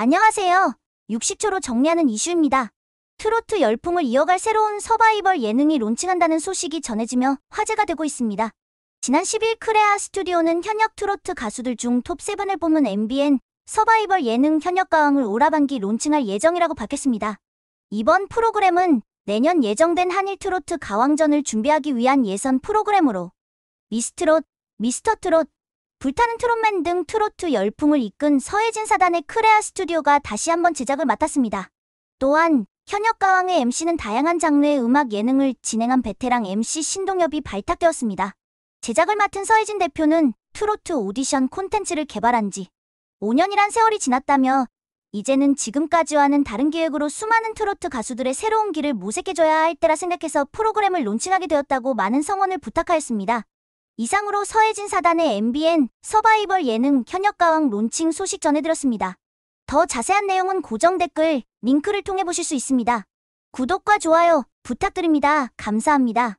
안녕하세요. 60초로 정리하는 이슈입니다. 트로트 열풍을 이어갈 새로운 서바이벌 예능이 론칭한다는 소식이 전해지며 화제가 되고 있습니다. 지난 10일 크레아 스튜디오는 현역 트로트 가수들 중 톱7을 뽑는 MBN 서바이벌 예능 현역 가왕을 오라반기 론칭할 예정이라고 밝혔습니다. 이번 프로그램은 내년 예정된 한일 트로트 가왕전을 준비하기 위한 예선 프로그램으로 미스트롯, 미스터트롯, 불타는 트롯맨 등 트로트 열풍을 이끈 서예진 사단의 크레아 스튜디오가 다시 한번 제작을 맡았습니다. 또한 현역 가왕의 MC는 다양한 장르의 음악 예능을 진행한 베테랑 MC 신동엽이 발탁되었습니다. 제작을 맡은 서예진 대표는 트로트 오디션 콘텐츠를 개발한 지 5년이란 세월이 지났다며 이제는 지금까지와는 다른 계획으로 수많은 트로트 가수들의 새로운 길을 모색해줘야 할 때라 생각해서 프로그램을 론칭하게 되었다고 많은 성원을 부탁하였습니다. 이상으로 서해진 사단의 MBN 서바이벌 예능 현역가왕 론칭 소식 전해드렸습니다. 더 자세한 내용은 고정 댓글 링크를 통해 보실 수 있습니다. 구독과 좋아요 부탁드립니다. 감사합니다.